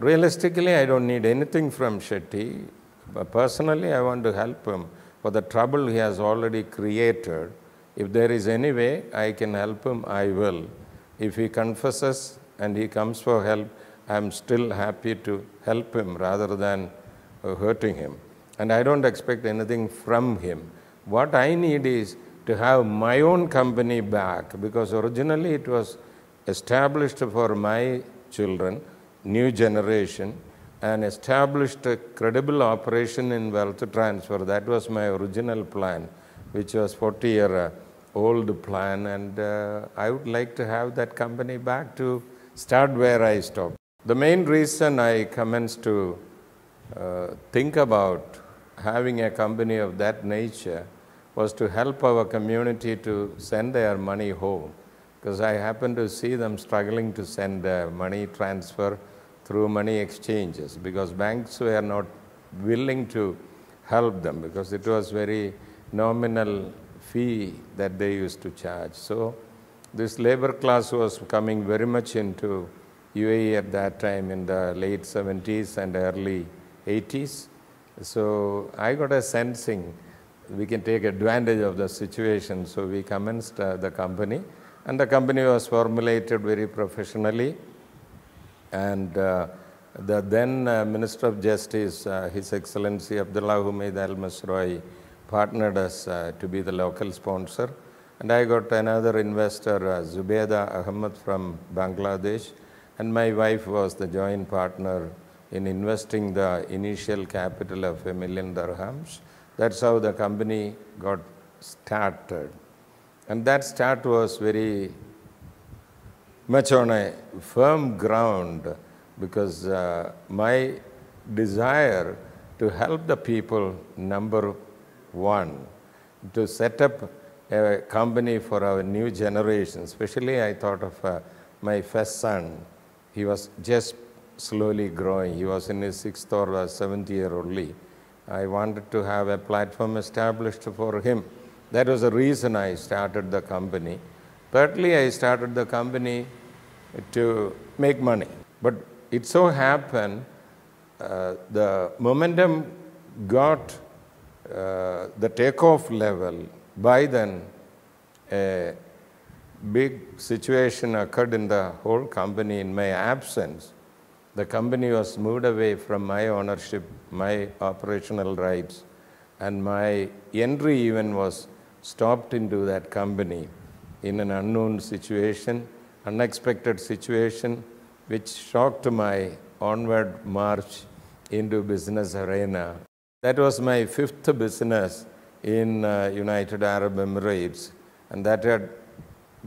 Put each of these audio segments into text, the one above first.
Realistically, I don't need anything from Shetty. But personally, I want to help him for the trouble he has already created. If there is any way I can help him, I will. If he confesses and he comes for help, I'm still happy to help him rather than uh, hurting him. And I don't expect anything from him. What I need is to have my own company back because originally it was established for my children new generation and established a credible operation in wealth transfer. That was my original plan, which was 40 year uh, old plan, and uh, I would like to have that company back to start where I stopped. The main reason I commenced to uh, think about having a company of that nature was to help our community to send their money home because I happen to see them struggling to send uh, money transfer through money exchanges because banks were not willing to help them because it was very nominal fee that they used to charge. So this labor class was coming very much into UAE at that time in the late 70s and early 80s. So I got a sensing we can take advantage of the situation. So we commenced uh, the company. And the company was formulated very professionally. And uh, the then uh, Minister of Justice, uh, His Excellency Abdullah Humaid Al Masroi, partnered us uh, to be the local sponsor. And I got another investor, uh, Zubeda Ahmed from Bangladesh. And my wife was the joint partner in investing the initial capital of a million dirhams. That's how the company got started. And that start was very much on a firm ground because uh, my desire to help the people, number one, to set up a company for our new generation. Especially, I thought of uh, my first son. He was just slowly growing. He was in his sixth or seventh year only. I wanted to have a platform established for him. That was the reason I started the company. Partly I started the company to make money. But it so happened uh, the momentum got uh, the takeoff level. By then, a big situation occurred in the whole company in my absence. The company was moved away from my ownership, my operational rights, and my entry even was stopped into that company in an unknown situation, unexpected situation, which shocked my onward march into business arena. That was my fifth business in uh, United Arab Emirates, and that had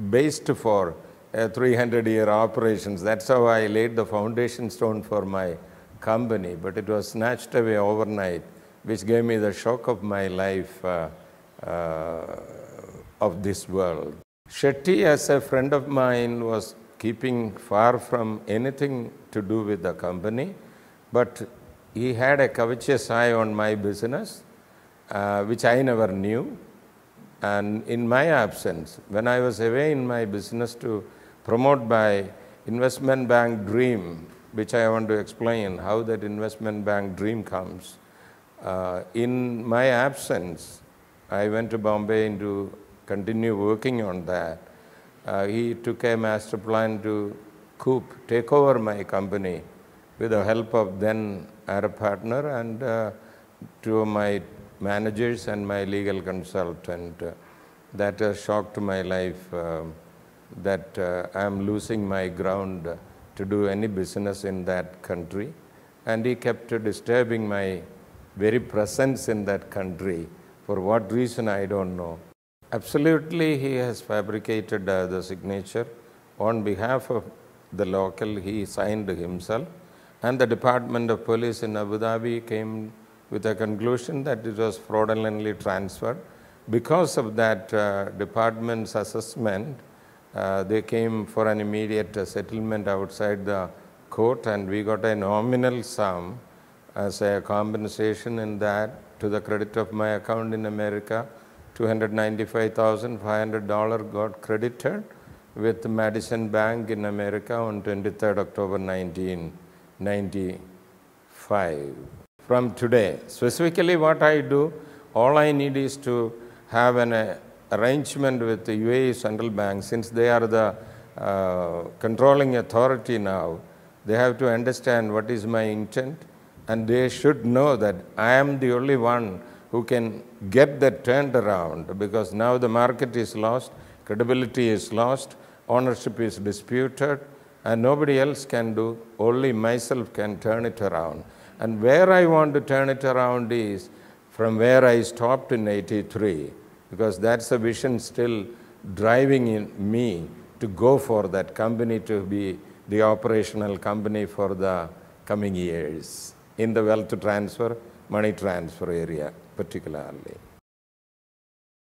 based for 300-year operations. That's how I laid the foundation stone for my company, but it was snatched away overnight, which gave me the shock of my life. Uh, uh, of this world. Shetty, as a friend of mine, was keeping far from anything to do with the company, but he had a covetous eye on my business, uh, which I never knew. And in my absence, when I was away in my business to promote my investment bank dream, which I want to explain how that investment bank dream comes, uh, in my absence, I went to Bombay to continue working on that. Uh, he took a master plan to coup, take over my company with the help of then Arab partner and uh, two of my managers and my legal consultant. Uh, that has shocked my life um, that uh, I am losing my ground to do any business in that country. And he kept disturbing my very presence in that country for what reason, I don't know. Absolutely, he has fabricated uh, the signature on behalf of the local, he signed himself. And the Department of Police in Abu Dhabi came with a conclusion that it was fraudulently transferred. Because of that uh, department's assessment, uh, they came for an immediate settlement outside the court and we got a nominal sum as a compensation in that to the credit of my account in America, $295,500 got credited with Madison Bank in America on 23rd October 1995. From today, specifically what I do, all I need is to have an uh, arrangement with the UAE Central Bank since they are the uh, controlling authority now. They have to understand what is my intent and they should know that I am the only one who can get that turned around because now the market is lost, credibility is lost, ownership is disputed, and nobody else can do, only myself can turn it around. And where I want to turn it around is from where I stopped in 83 because that's a vision still driving in me to go for that company to be the operational company for the coming years in the wealth transfer, money transfer area particularly.